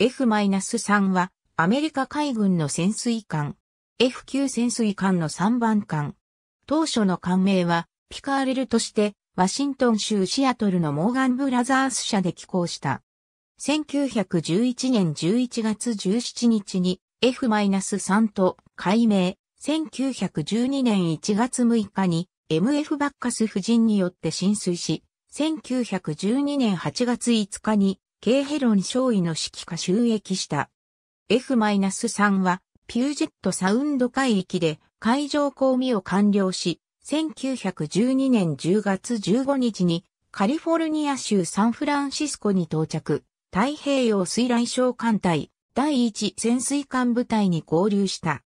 F-3 はアメリカ海軍の潜水艦 F9 潜水艦の3番艦。当初の艦名はピカーレルとしてワシントン州シアトルのモーガンブラザース社で寄港した。1911年11月17日に F-3 と改名、1912年1月6日に MF バッカス夫人によって浸水し、1912年8月5日にケーヘロン少尉の指揮下収益した。F-3 は、ピュージェットサウンド海域で海上公務を完了し、1912年10月15日にカリフォルニア州サンフランシスコに到着、太平洋水雷小艦隊第一潜水艦部隊に合流した。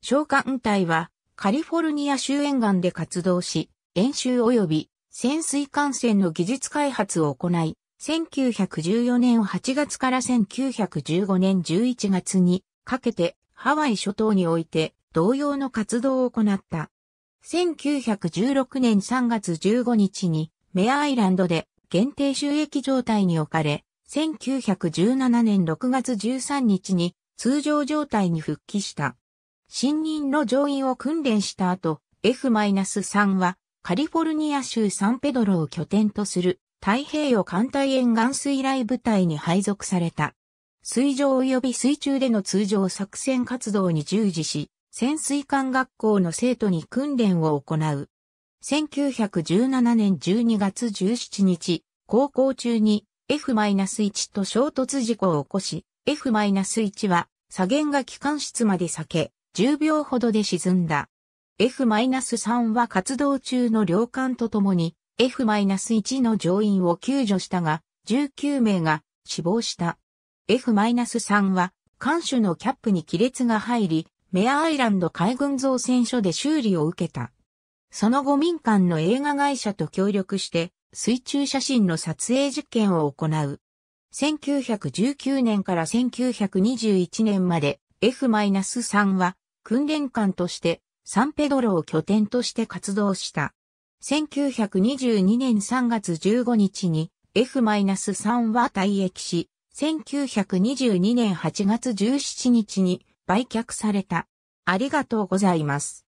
小艦隊はカリフォルニア州沿岸で活動し、演習及び潜水艦船の技術開発を行い、1914年8月から1915年11月にかけてハワイ諸島において同様の活動を行った。1916年3月15日にメアアイランドで限定収益状態に置かれ、1917年6月13日に通常状態に復帰した。新任の乗員を訓練した後、F-3 はカリフォルニア州サンペドロを拠点とする太平洋艦隊沿岸水雷部隊に配属された。水上及び水中での通常作戦活動に従事し、潜水艦学校の生徒に訓練を行う。1917年12月17日、航行中に F-1 と衝突事故を起こし、F-1 は左舷が機関室まで避け、10秒ほどで沈んだ。F-3 は活動中の両艦と共に F-1 の乗員を救助したが、19名が死亡した。F-3 は、艦首のキャップに亀裂が入り、メアアイランド海軍造船所で修理を受けた。その後民間の映画会社と協力して、水中写真の撮影実験を行う。1919年から1921年まで F-3 は訓練艦としてサンペドロを拠点として活動した。1922年3月15日に F-3 は退役し、1922年8月17日に売却された。ありがとうございます。